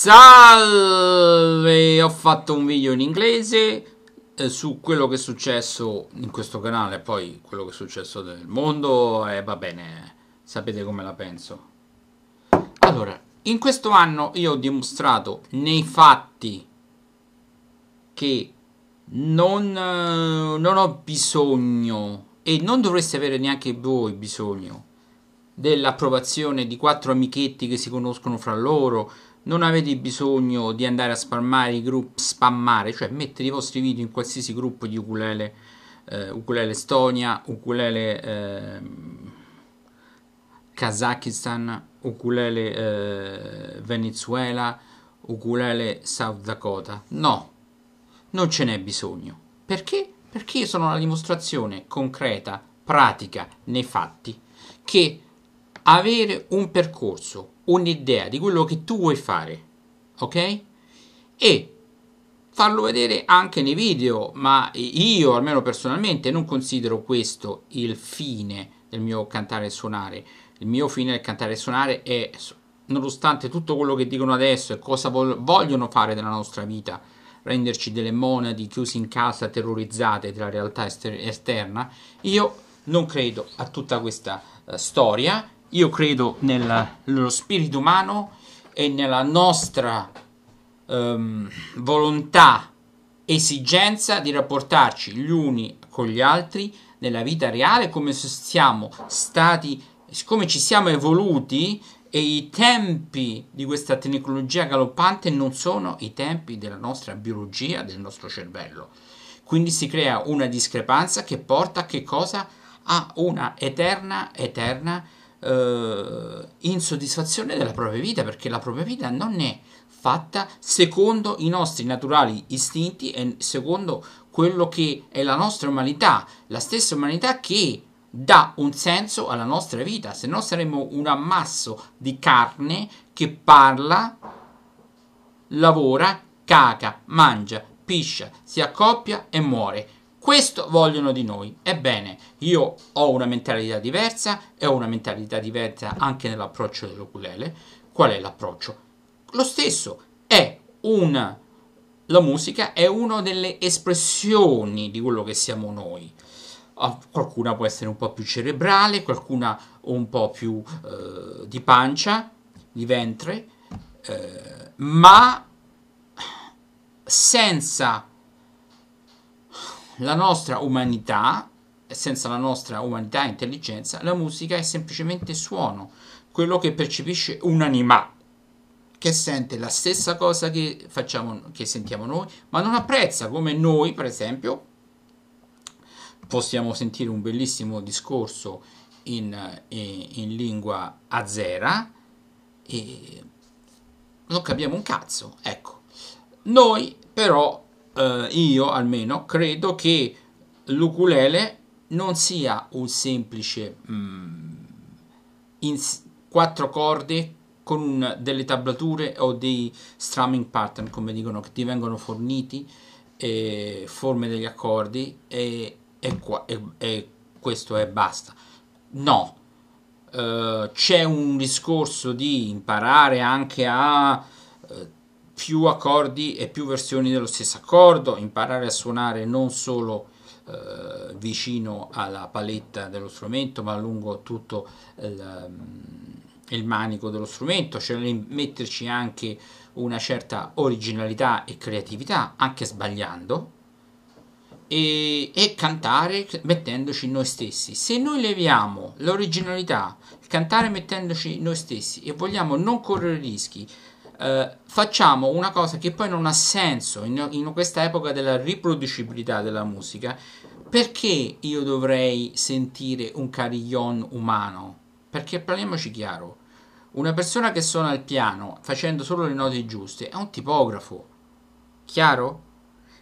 Salve! Ho fatto un video in inglese eh, su quello che è successo in questo canale, e poi quello che è successo nel mondo e eh, va bene, sapete come la penso. Allora, in questo anno io ho dimostrato nei fatti che non, eh, non ho bisogno e non dovreste avere neanche voi bisogno dell'approvazione di quattro amichetti che si conoscono fra loro non avete bisogno di andare a spammare i gruppi, spammare, cioè mettere i vostri video in qualsiasi gruppo di ukulele, eh, ukulele Estonia, ukulele eh, Kazakistan, ukulele eh, Venezuela, ukulele South Dakota. No, non ce n'è bisogno. Perché? Perché sono la dimostrazione concreta, pratica, nei fatti, che avere un percorso, un'idea di quello che tu vuoi fare, ok? E farlo vedere anche nei video, ma io almeno personalmente non considero questo il fine del mio cantare e suonare. Il mio fine del cantare e suonare è, nonostante tutto quello che dicono adesso e cosa vogliono fare della nostra vita, renderci delle monadi chiusi in casa, terrorizzate dalla realtà esterna, io non credo a tutta questa eh, storia io credo nello spirito umano e nella nostra ehm, volontà, esigenza di rapportarci gli uni con gli altri nella vita reale come se siamo stati, siccome ci siamo evoluti e i tempi di questa tecnologia galoppante non sono i tempi della nostra biologia, del nostro cervello. Quindi si crea una discrepanza che porta a che cosa? A una eterna, eterna eh, insoddisfazione della propria vita perché la propria vita non è fatta secondo i nostri naturali istinti e secondo quello che è la nostra umanità, la stessa umanità che dà un senso alla nostra vita, se no saremmo un ammasso di carne che parla, lavora, caca, mangia, piscia, si accoppia e muore. Questo vogliono di noi. Ebbene, io ho una mentalità diversa e ho una mentalità diversa anche nell'approccio dell'oculele. Qual è l'approccio? Lo stesso, è una... La musica è una delle espressioni di quello che siamo noi ah, qualcuna può essere un po' più cerebrale, qualcuna un po' più eh, di pancia, di ventre, eh, ma senza la nostra umanità, senza la nostra umanità e intelligenza, la musica è semplicemente suono, quello che percepisce un animale che sente la stessa cosa che, facciamo, che sentiamo noi, ma non apprezza come noi, per esempio, possiamo sentire un bellissimo discorso in, in, eh, in lingua azera e non capiamo un cazzo, ecco. Noi però eh, io almeno credo che l'ukulele non sia un semplice mm, in quattro corde con delle tablature o dei strumming pattern come dicono che ti vengono forniti eh, forme degli accordi e, e, qua, e, e questo è basta no eh, c'è un discorso di imparare anche a eh, più accordi e più versioni dello stesso accordo, imparare a suonare non solo eh, vicino alla paletta dello strumento, ma lungo tutto il, ehm, il manico dello strumento, cioè metterci anche una certa originalità e creatività, anche sbagliando, e, e, cantare mettendoci noi stessi. Se noi leviamo l'originalità, cantare mettendoci noi stessi e vogliamo non correre rischi eh, facciamo una cosa che poi non ha senso in, in questa epoca della riproducibilità della musica. Perché io dovrei sentire un carillon umano? Perché parliamoci chiaro, una persona che suona il piano facendo solo le note giuste è un tipografo, chiaro?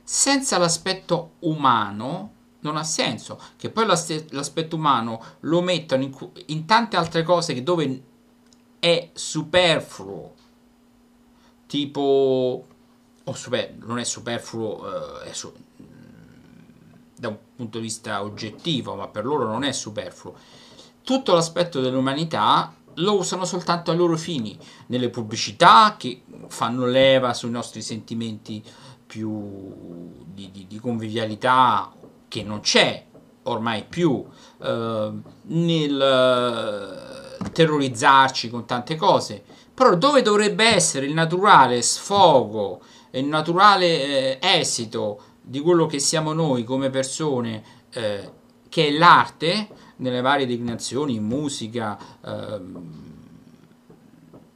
Senza l'aspetto umano non ha senso, che poi l'aspetto umano lo mettano in, in tante altre cose dove è superfluo tipo... Oh, super, non è superfluo, eh, è su, mm, da un punto di vista oggettivo, ma per loro non è superfluo. Tutto l'aspetto dell'umanità lo usano soltanto ai loro fini, nelle pubblicità che fanno leva sui nostri sentimenti più di, di, di convivialità che non c'è ormai più, eh, nel eh, terrorizzarci con tante cose però dove dovrebbe essere il naturale sfogo, il naturale eh, esito di quello che siamo noi come persone, eh, che è l'arte, nelle varie declinazioni, musica, eh,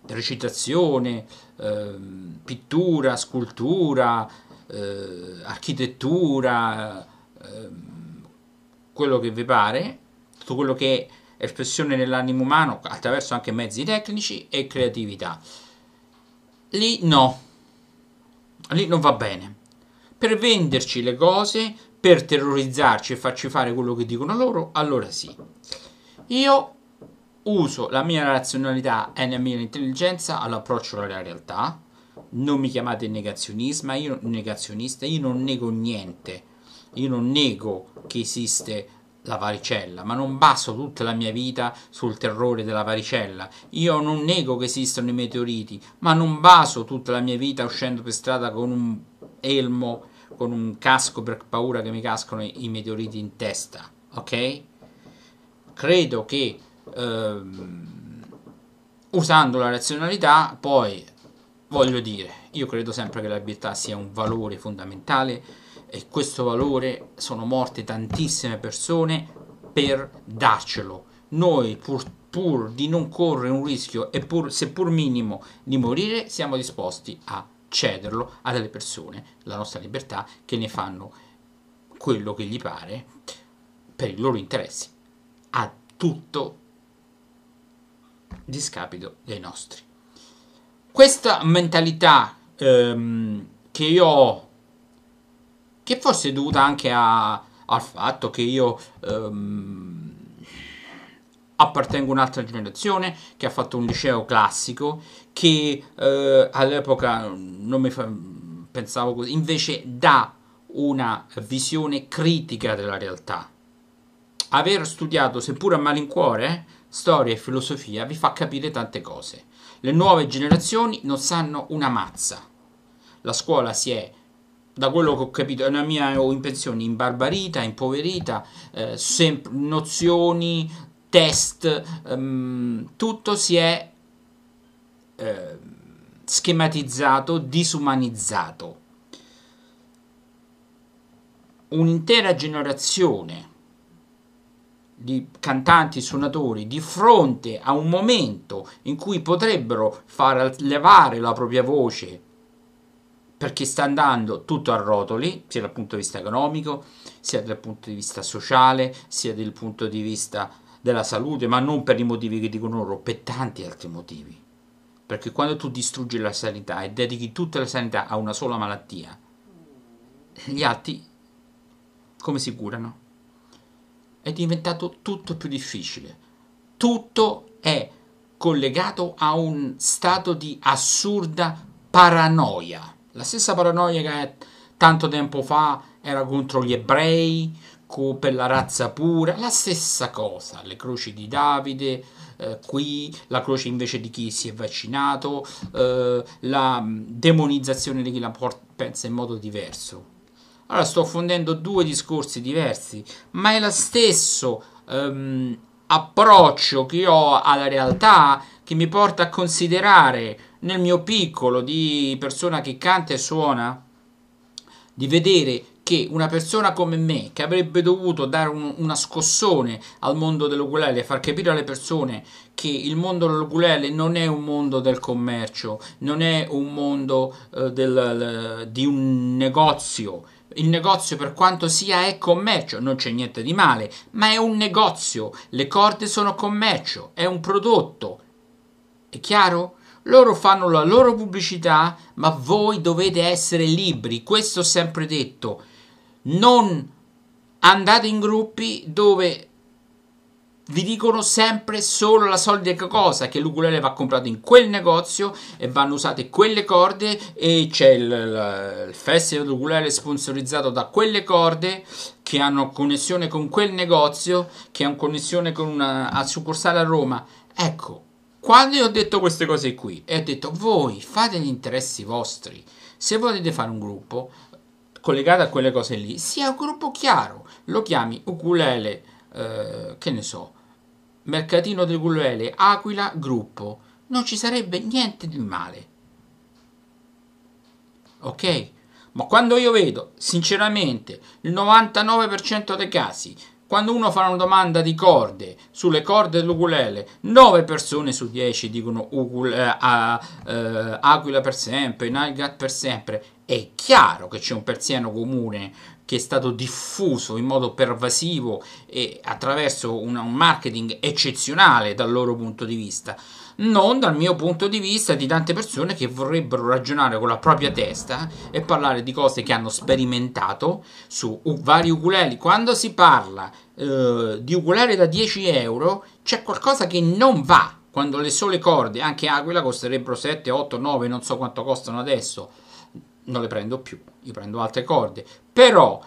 recitazione, ehm, pittura, scultura, eh, architettura, ehm, quello che vi pare, tutto quello che è espressione nell'animo umano attraverso anche mezzi tecnici e creatività. Lì no, lì non va bene. Per venderci le cose, per terrorizzarci e farci fare quello che dicono loro, allora sì. Io uso la mia razionalità e la mia intelligenza all'approccio alla realtà. Non mi chiamate negazionista, io negazionista, io non nego niente. Io non nego che esiste la varicella, ma non baso tutta la mia vita sul terrore della varicella. Io non nego che esistano i meteoriti, ma non baso tutta la mia vita uscendo per strada con un elmo, con un casco per paura che mi cascano i meteoriti in testa, ok? Credo che ehm, usando la razionalità, poi voglio dire, io credo sempre che la libertà sia un valore fondamentale e questo valore sono morte tantissime persone per darcelo. Noi pur, pur di non correre un rischio e pur, seppur minimo di morire siamo disposti a cederlo a delle persone, la nostra libertà, che ne fanno quello che gli pare per i loro interessi, a tutto discapito dei nostri. Questa mentalità ehm, che io ho che fosse dovuta anche a, al fatto che io ehm, appartengo a un'altra generazione che ha fatto un liceo classico che eh, all'epoca non mi fa, pensavo così invece dà una visione critica della realtà aver studiato seppur a malincuore eh, storia e filosofia vi fa capire tante cose le nuove generazioni non sanno una mazza la scuola si è da quello che ho capito, è una mia impressione invenzione imbarbarita, impoverita, eh, sem- nozioni, test, ehm, tutto si è eh, schematizzato, disumanizzato. Un'intera generazione di cantanti, suonatori di fronte a un momento in cui potrebbero far levare la propria voce perché sta andando tutto a rotoli, sia dal punto di vista economico, sia dal punto di vista sociale, sia dal punto di vista della salute, ma non per i motivi che dicono loro, per tanti altri motivi. Perché quando tu distruggi la sanità e dedichi tutta la sanità a una sola malattia, gli altri come si curano? È diventato tutto più difficile. Tutto è collegato a un stato di assurda paranoia la stessa paranoia che tanto tempo fa era contro gli ebrei, per la razza pura, la stessa cosa, le croci di Davide, eh, qui la croce invece di chi si è vaccinato, eh, la mm, demonizzazione di chi la pensa in modo diverso. Allora sto fondendo due discorsi diversi, ma è lo stesso ehm, approccio che ho alla realtà che mi porta a considerare nel mio piccolo di persona che canta e suona, di vedere che una persona come me, che avrebbe dovuto dare un, una scossone al mondo dell'ukulele, far capire alle persone che il mondo dell'ukulele non è un mondo del commercio, non è un mondo eh, del, di un negozio. Il negozio, per quanto sia, è commercio, non c'è niente di male, ma è un negozio. Le corde sono commercio, è un prodotto. È chiaro? Loro fanno la loro pubblicità, ma voi dovete essere liberi. Questo ho sempre detto. Non andate in gruppi dove vi dicono sempre solo la solita cosa, che l'ukulele va comprato in quel negozio e vanno usate quelle corde e c'è il, il festival dell'ukulele sponsorizzato da quelle corde che hanno connessione con quel negozio, che hanno connessione con una succursale a Roma. Ecco, quando io ho detto queste cose qui e ho detto voi fate gli interessi vostri, se volete fare un gruppo collegato a quelle cose lì, sia un gruppo chiaro, lo chiami ukulele, eh, che ne so, mercatino del ukulele, aquila, gruppo, non ci sarebbe niente di male. Ok? Ma quando io vedo, sinceramente, il 99% dei casi quando uno fa una domanda di corde sulle corde dell'ukulele, 9 persone su 10 dicono ukulele, eh, a, eh, aquila per sempre, nalgat per sempre. È chiaro che c'è un persiano comune che è stato diffuso in modo pervasivo e attraverso un marketing eccezionale dal loro punto di vista non dal mio punto di vista di tante persone che vorrebbero ragionare con la propria testa e parlare di cose che hanno sperimentato su vari ukuleli. Quando si parla eh, di ukulele da 10 euro c'è qualcosa che non va. Quando le sole corde, anche Aquila, costerebbero 7, 8, 9, non so quanto costano adesso, non le prendo più, io prendo altre corde. Però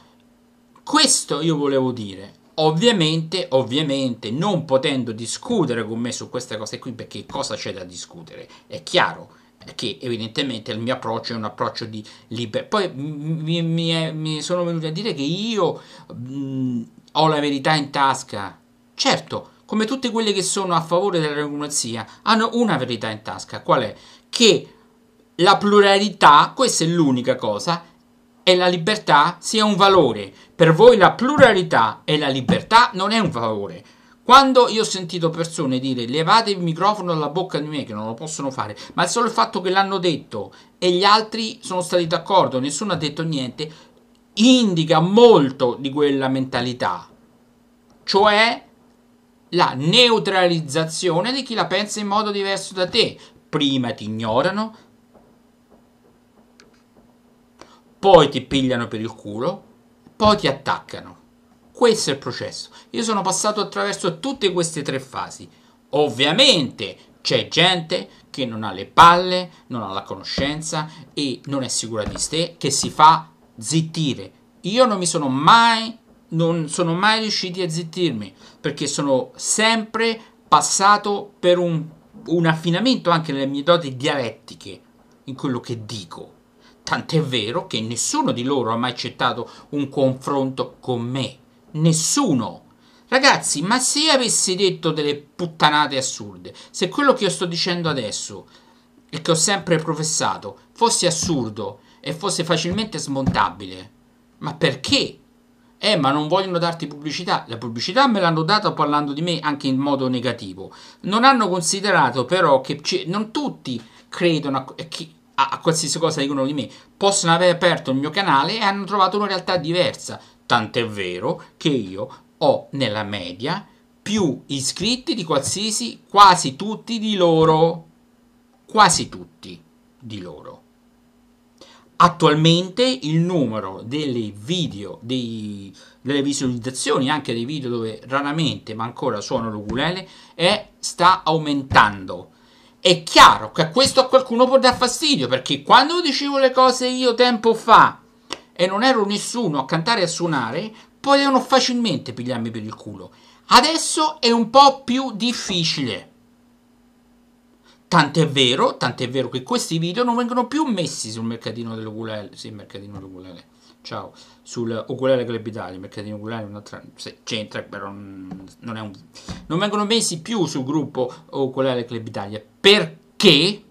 questo io volevo dire Ovviamente, ovviamente, non potendo discutere con me su queste cose qui, perché cosa c'è da discutere? È chiaro che evidentemente il mio approccio è un approccio di libertà. Poi mi, mi, mi sono venuti a dire che io mh, ho la verità in tasca. Certo, come tutti quelli che sono a favore della democrazia, hanno una verità in tasca, qual è? Che la pluralità, questa è l'unica cosa, e la libertà sia un valore. Per voi la pluralità e la libertà non è un valore. Quando io ho sentito persone dire levate il microfono dalla bocca di me, che non lo possono fare, ma il solo fatto che l'hanno detto e gli altri sono stati d'accordo, nessuno ha detto niente, indica molto di quella mentalità. Cioè la neutralizzazione di chi la pensa in modo diverso da te. Prima ti ignorano, poi ti pigliano per il culo, poi ti attaccano. Questo è il processo. Io sono passato attraverso tutte queste tre fasi. Ovviamente c'è gente che non ha le palle, non ha la conoscenza e non è sicura di sé, che si fa zittire. Io non mi sono mai, non sono mai riusciti a zittirmi perché sono sempre passato per un, un affinamento anche nelle mie doti dialettiche, in quello che dico. Tant'è vero che nessuno di loro ha mai accettato un confronto con me. Nessuno. Ragazzi, ma se io avessi detto delle puttanate assurde, se quello che io sto dicendo adesso e che ho sempre professato fosse assurdo e fosse facilmente smontabile, ma perché? Eh, ma non vogliono darti pubblicità. La pubblicità me l'hanno data parlando di me anche in modo negativo. Non hanno considerato però che non tutti credono a, che a, a qualsiasi cosa dicono di me, possono aver aperto il mio canale e hanno trovato una realtà diversa. Tant'è vero che io ho nella media più iscritti di qualsiasi, quasi tutti di loro. Quasi tutti di loro. Attualmente il numero delle video, dei, delle visualizzazioni, anche dei video dove raramente ma ancora suono l'ukulele, è, sta aumentando. È chiaro che a questo a qualcuno può dar fastidio, perché quando dicevo le cose io tempo fa e non ero nessuno a cantare e a suonare, potevano facilmente pigliarmi per il culo. Adesso è un po' più difficile. Tant'è vero, tant'è vero che questi video non vengono più messi sul mercatino dell'ukulele. Sì, mercatino dell'ukulele ciao, sul oculare glebitale, mercatino oculare, un'altra, se c'entra, però non è un... Non vengono messi più sul gruppo oculare glebitale, perché?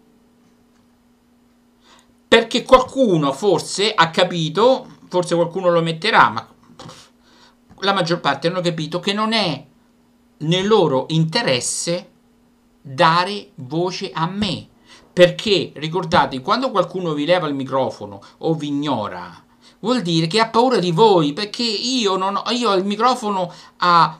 Perché qualcuno forse ha capito, forse qualcuno lo metterà, ma la maggior parte hanno capito che non è nel loro interesse dare voce a me. Perché ricordate, quando qualcuno vi leva il microfono o vi ignora vuol dire che ha paura di voi, perché io, non ho, io ho il microfono a,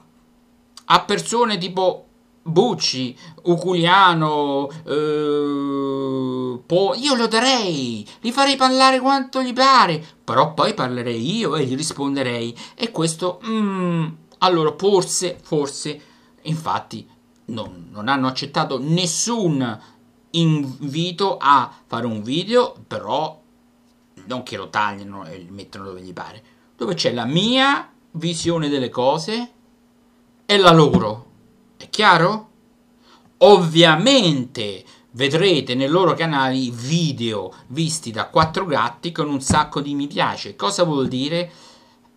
a persone tipo Bucci, Uculiano, eh, po- io lo darei, li farei parlare quanto gli pare, però poi parlerei io e gli risponderei. E questo, mm, allora, forse, forse, infatti, non, non hanno accettato nessun invito a fare un video, però non che lo tagliano e lo mettono dove gli pare, dove c'è la mia visione delle cose e la loro. È chiaro? Ovviamente vedrete nei loro canali video visti da quattro gatti con un sacco di mi piace. Cosa vuol dire?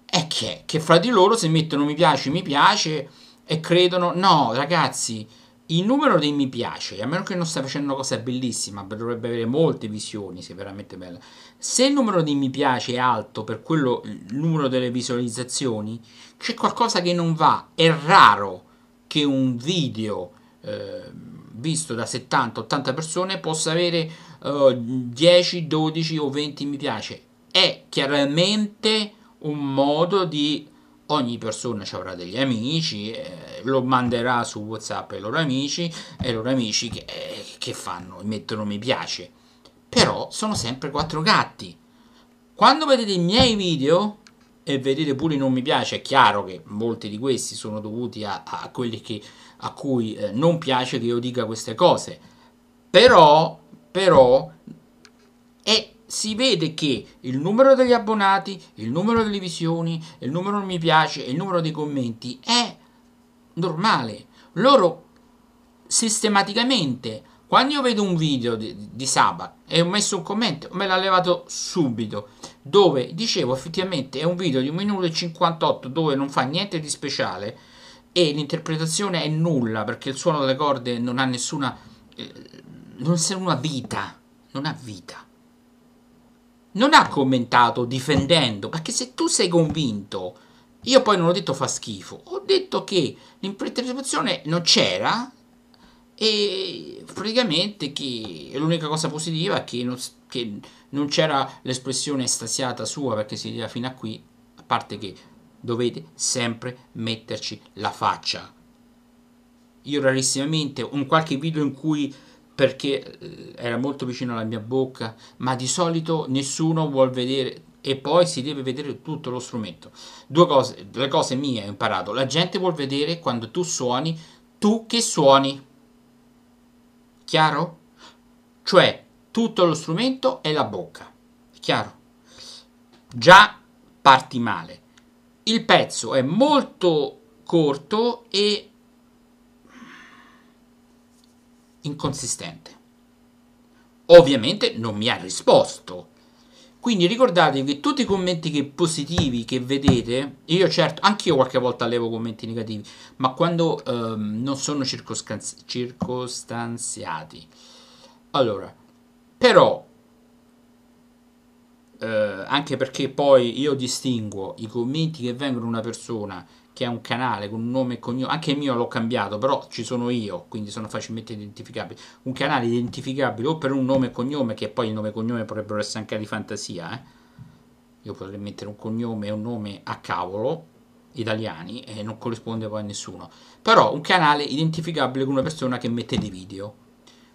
È che, che fra di loro se mettono mi piace, mi piace e credono no ragazzi il numero dei mi piace, a meno che non stia facendo una cosa bellissima, dovrebbe avere molte visioni, se è veramente bella. Se il numero dei mi piace è alto, per quello il numero delle visualizzazioni, c'è qualcosa che non va. È raro che un video eh, visto da 70-80 persone possa avere eh, 10, 12 o 20 mi piace. È chiaramente un modo di ogni persona avrà degli amici, eh, lo manderà su WhatsApp ai loro amici e i loro amici che, eh, che fanno? Mettono mi piace. Però sono sempre quattro gatti. Quando vedete i miei video e vedete pure i non mi piace, è chiaro che molti di questi sono dovuti a, a quelli che, a cui eh, non piace che io dica queste cose. Però, però, è si vede che il numero degli abbonati, il numero delle visioni, il numero mi piace, il numero dei commenti è normale. Loro sistematicamente, quando io vedo un video di, di Saba e ho messo un commento, me l'ha levato subito, dove dicevo effettivamente è un video di 1 minuto e 58 dove non fa niente di speciale e l'interpretazione è nulla perché il suono delle corde non ha nessuna... Eh, non serve una vita, non ha vita non ha commentato difendendo, perché se tu sei convinto, io poi non ho detto fa schifo, ho detto che l'interpretazione non c'era e praticamente che l'unica cosa positiva è che non, che non c'era l'espressione estasiata sua perché si diceva fino a qui, a parte che dovete sempre metterci la faccia. Io rarissimamente un qualche video in cui perché eh, era molto vicino alla mia bocca, ma di solito nessuno vuol vedere e poi si deve vedere tutto lo strumento. Due cose, due cose mie ho imparato, la gente vuol vedere quando tu suoni, tu che suoni. Chiaro? Cioè, tutto lo strumento è la bocca. Chiaro? Già parti male. Il pezzo è molto corto e inconsistente. Ovviamente non mi ha risposto. Quindi ricordatevi che tutti i commenti che positivi che vedete, io certo, anche io qualche volta levo commenti negativi, ma quando ehm, non sono circostanziati. Allora, però, eh, anche perché poi io distingo i commenti che vengono da una persona che è un canale con un nome e cognome, anche il mio l'ho cambiato, però ci sono io, quindi sono facilmente identificabile. Un canale identificabile o per un nome e cognome, che poi il nome e cognome potrebbero essere anche di fantasia. Eh? Io potrei mettere un cognome e un nome a cavolo italiani e non corrisponde poi a nessuno. Però un canale identificabile con una persona che mette dei video.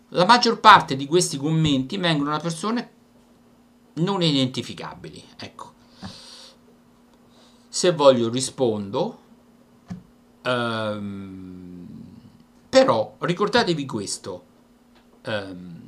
La maggior parte di questi commenti vengono da persone non identificabili, ecco. Se voglio rispondo Um, però ricordatevi questo. Um,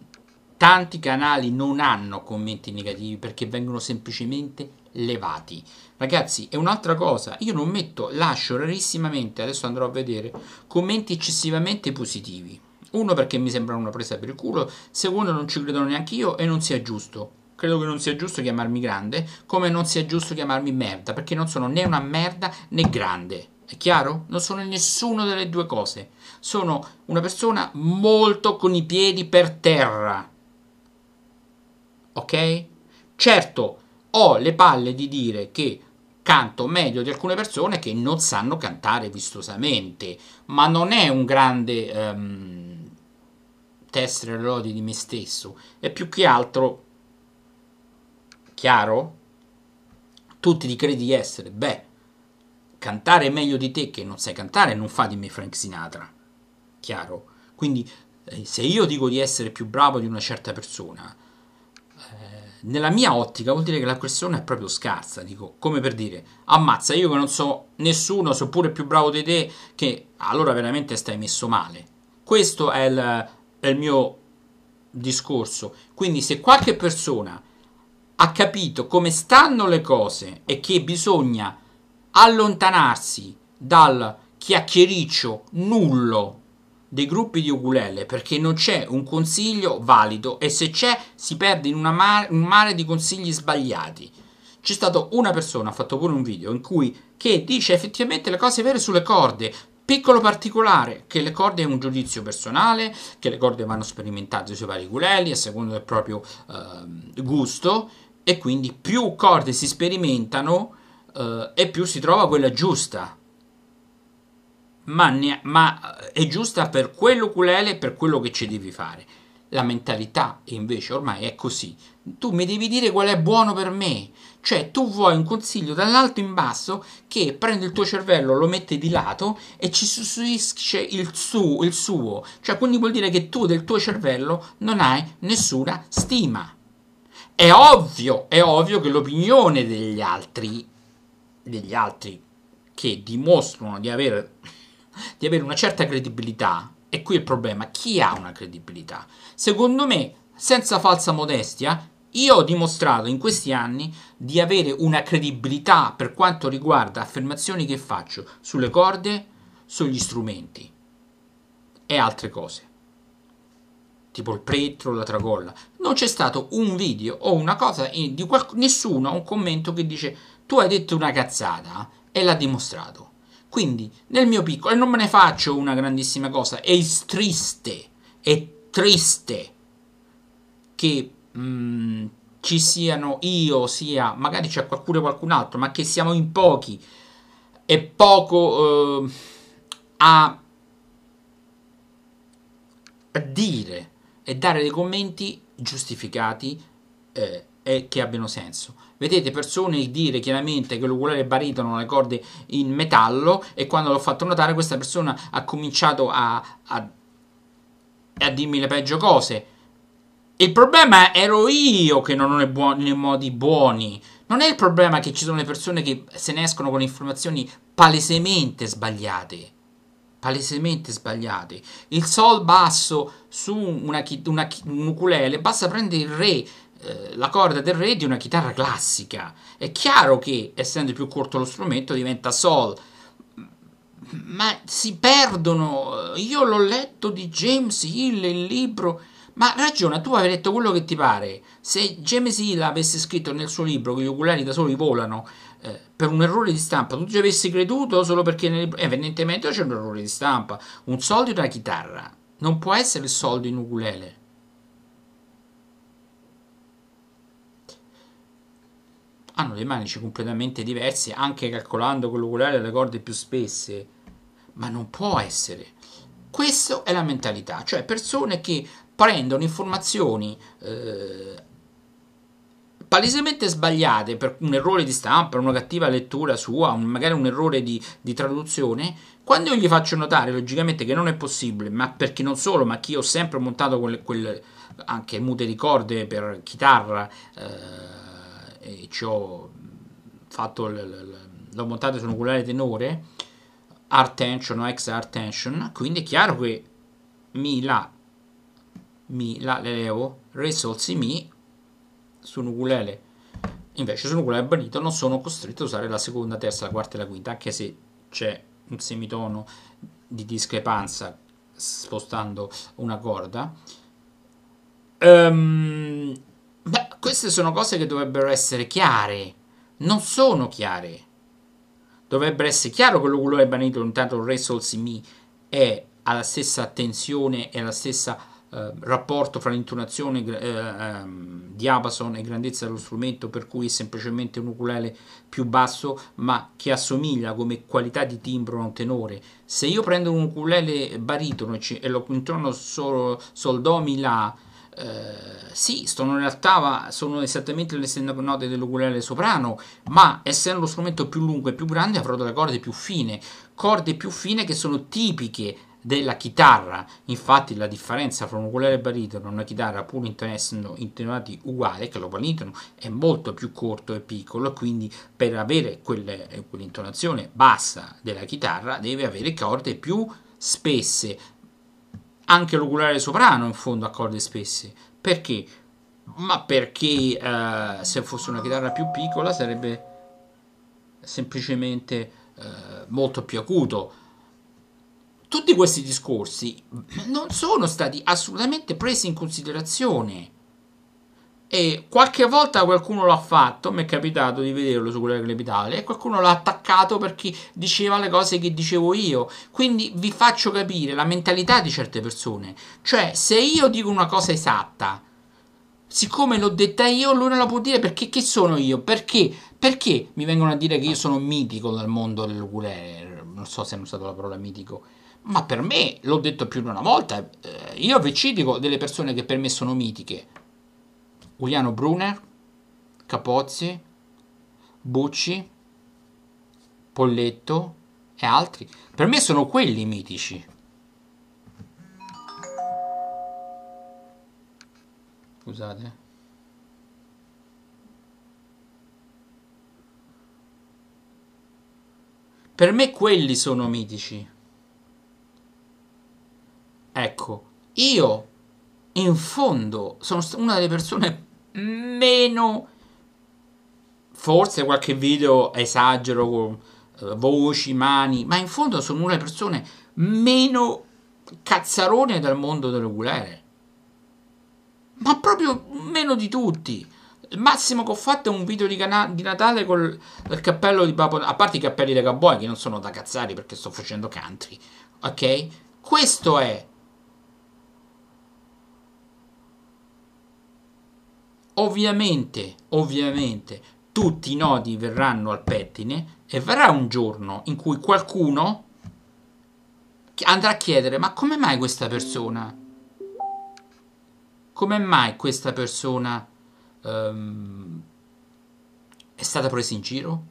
tanti canali non hanno commenti negativi perché vengono semplicemente levati. Ragazzi, è un'altra cosa, io non metto, lascio rarissimamente, adesso andrò a vedere, commenti eccessivamente positivi. Uno perché mi sembra una presa per il culo, secondo non ci credo neanche io e non sia giusto. Credo che non sia giusto chiamarmi grande, come non sia giusto chiamarmi merda, perché non sono né una merda né grande. È chiaro? Non sono nessuno delle due cose. Sono una persona molto con i piedi per terra. Ok? Certo, ho le palle di dire che canto meglio di alcune persone che non sanno cantare vistosamente, ma non è un grande um, tessere lodi di me stesso, è più che altro chiaro? Tutti ti credi di essere? Beh, cantare meglio di te che non sai cantare non fa di me Frank Sinatra. Chiaro? Quindi eh, se io dico di essere più bravo di una certa persona, eh, nella mia ottica vuol dire che la persona è proprio scarsa, dico, come per dire, ammazza, io che non so nessuno, so pure più bravo di te, che allora veramente stai messo male. Questo è il, è il mio discorso. Quindi se qualche persona ha capito come stanno le cose e che bisogna allontanarsi dal chiacchiericcio nullo dei gruppi di ukulele perché non c'è un consiglio valido e se c'è si perde in mare, un mare di consigli sbagliati. C'è stata una persona, ha fatto pure un video, in cui che dice effettivamente le cose vere sulle corde. Piccolo particolare, che le corde è un giudizio personale, che le corde vanno sperimentate sui vari gulelli a seconda del proprio eh, gusto e quindi più corde si sperimentano eh, e più si trova quella giusta. Ma, ne, ma eh, è giusta per quell'ukulele e per quello che ci devi fare. La mentalità invece ormai è così. Tu mi devi dire qual è buono per me. Cioè tu vuoi un consiglio dall'alto in basso che prende il tuo cervello, lo mette di lato e ci sussuisce il, su, il suo. Cioè quindi vuol dire che tu del tuo cervello non hai nessuna stima. È ovvio, è ovvio che l'opinione degli altri degli altri che dimostrano di avere, di avere una certa credibilità, e qui il problema, chi ha una credibilità? Secondo me, senza falsa modestia, io ho dimostrato in questi anni di avere una credibilità per quanto riguarda affermazioni che faccio sulle corde, sugli strumenti e altre cose. Tipo il pretro, la tracolla. Non c'è stato un video o una cosa di qualc- nessuno ha un commento che dice tu hai detto una cazzata e l'ha dimostrato. Quindi, nel mio piccolo, e non me ne faccio una grandissima cosa, è triste, è triste che mh, mm, ci siano io, sia, magari c'è qualcuno e qualcun altro, ma che siamo in pochi e poco eh, a, a, dire e dare dei commenti giustificati. Eh, e che abbiano senso. Vedete persone dire chiaramente che l'oculare baritono le corde in metallo e quando l'ho fatto notare questa persona ha cominciato a, a, a dirmi le peggio cose. Il problema ero io che non ho nei, buoni, nei modi buoni. Non è il problema che ci sono le persone che se ne escono con informazioni palesemente sbagliate palesemente sbagliati. Il sol basso su una, una, un ukulele basta prendere il re eh, la corda del re di una chitarra classica. È chiaro che, essendo più corto lo strumento, diventa sol. Ma si perdono. Io l'ho letto di James Hill il libro. Ma ragiona, tu avevi letto quello che ti pare. Se James Hill avesse scritto nel suo libro che gli oculari da soli volano eh, per un errore di stampa, tu ci avessi creduto solo perché nel... evidentemente c'è un errore di stampa, un soldo in una chitarra, non può essere il soldo in ukulele. Hanno le manici completamente diverse, anche calcolando con l'ukulele le corde più spesse, ma non può essere. Questa è la mentalità, cioè persone che prendono informazioni eh, palesemente sbagliate per un errore di stampa, una cattiva lettura sua, un, magari un errore di, di traduzione, quando io gli faccio notare logicamente che non è possibile, ma perché non solo, ma che io ho sempre montato quel, quel, anche mute di corde per chitarra eh, e ci ho fatto, l, l, l'ho montato su un oculare tenore, hard tension o ex hard tension, quindi è chiaro che mi la, mi la, le levo, re si mi su un ukulele invece su un ukulele banito non sono costretto a usare la seconda, terza, la quarta e la quinta anche se c'è un semitono di discrepanza spostando una corda um, beh, queste sono cose che dovrebbero essere chiare non sono chiare dovrebbe essere chiaro che l'ukulele banito intanto il re sol si mi è alla stessa tensione e alla stessa eh, rapporto fra l'intonazione eh, eh, diapason e grandezza dello strumento, per cui è semplicemente un ukulele più basso, ma che assomiglia come qualità di timbro a un tenore. Se io prendo un ukulele baritono e lo intono solo sol do mi la eh, sì, sono nell'ottava, sono esattamente le stesse note dell'ukulele soprano, ma essendo lo strumento più lungo e più grande avrò delle corde più fine, corde più fine che sono tipiche della chitarra. Infatti la differenza fra un ukulele baritono e una chitarra, pur essendo intonati uguali, che lo baritono è molto più corto e piccolo, quindi per avere quelle, eh, quell'intonazione bassa della chitarra deve avere corde più spesse. Anche l'oculare soprano in fondo ha corde spesse. Perché? Ma perché eh, se fosse una chitarra più piccola sarebbe semplicemente eh, molto più acuto tutti questi discorsi non sono stati assolutamente presi in considerazione. E qualche volta qualcuno l'ha fatto, mi è capitato di vederlo su quella capitale, e qualcuno l'ha attaccato perché diceva le cose che dicevo io. Quindi vi faccio capire la mentalità di certe persone. Cioè, se io dico una cosa esatta, siccome l'ho detta io, lui non la può dire perché chi sono io? Perché? Perché mi vengono a dire che io sono mitico dal mondo del dell'oculare? Non so se hanno usato la parola mitico ma per me, l'ho detto più di una volta, eh, io vecidico delle persone che per me sono mitiche. Giuliano Brunner, Capozzi, Bucci, Polletto e altri. Per me sono quelli mitici. Scusate. Per me quelli sono mitici. Ecco, io in fondo sono una delle persone meno forse qualche video esagero con eh, voci, mani, ma in fondo sono una delle persone meno cazzarone del mondo dell'oculare. Ma proprio meno di tutti. Il massimo che ho fatto è un video di, di Natale col cappello di Babbo A parte i cappelli da cowboy che non sono da cazzari perché sto facendo country. Ok? Questo è Ovviamente, ovviamente, tutti i nodi verranno al pettine e verrà un giorno in cui qualcuno andrà a chiedere ma come mai questa persona? Come mai questa persona um, è stata presa in giro?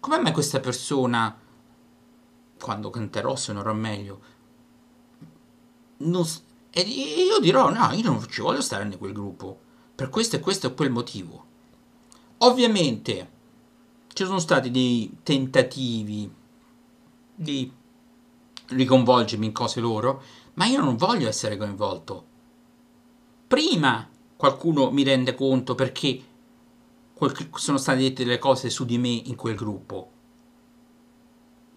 Come mai questa persona, quando canterò suonerò meglio, non, e io dirò no, io non ci voglio stare in quel gruppo per questo e questo e quel motivo. Ovviamente ci sono stati dei tentativi di riconvolgermi in cose loro, ma io non voglio essere coinvolto. Prima qualcuno mi rende conto perché sono state dette delle cose su di me in quel gruppo.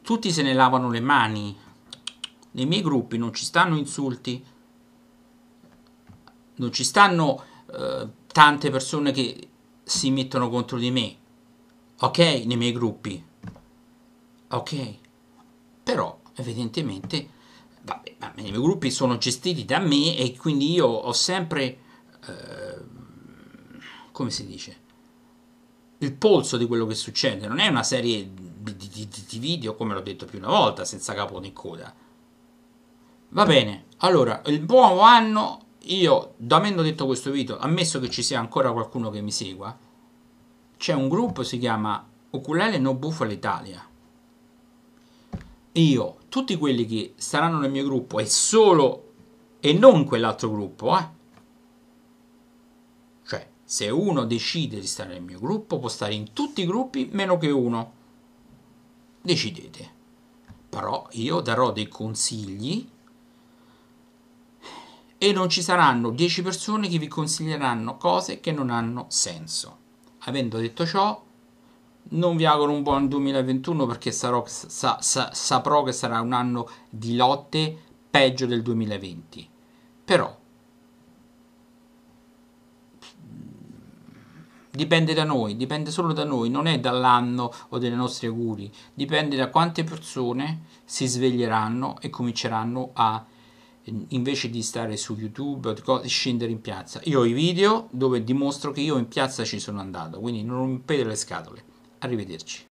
Tutti se ne lavano le mani. Nei miei gruppi non ci stanno insulti, non ci stanno eh, tante persone che si mettono contro di me, ok, nei miei gruppi, ok, però evidentemente vabbè, i miei gruppi sono gestiti da me e quindi io ho sempre, eh, come si dice, il polso di quello che succede, non è una serie di, di, di, di video come l'ho detto più una volta, senza capo né coda. Va bene, allora, il buon anno io, da avendo detto questo video, ammesso che ci sia ancora qualcuno che mi segua, c'è un gruppo, si chiama Ukulele No Buffalo Italia. Io, tutti quelli che saranno nel mio gruppo e solo, e non quell'altro gruppo, eh? Cioè, se uno decide di stare nel mio gruppo, può stare in tutti i gruppi, meno che uno. Decidete. Però io darò dei consigli e non ci saranno 10 persone che vi consiglieranno cose che non hanno senso. Avendo detto ciò, non vi auguro un buon 2021 perché sarò, sa, sa, saprò che sarà un anno di lotte peggio del 2020. Però dipende da noi, dipende solo da noi, non è dall'anno o dai nostri auguri, dipende da quante persone si sveglieranno e cominceranno a invece di stare su YouTube e scendere in piazza. Io ho i video dove dimostro che io in piazza ci sono andato, quindi non rompete le scatole. Arrivederci.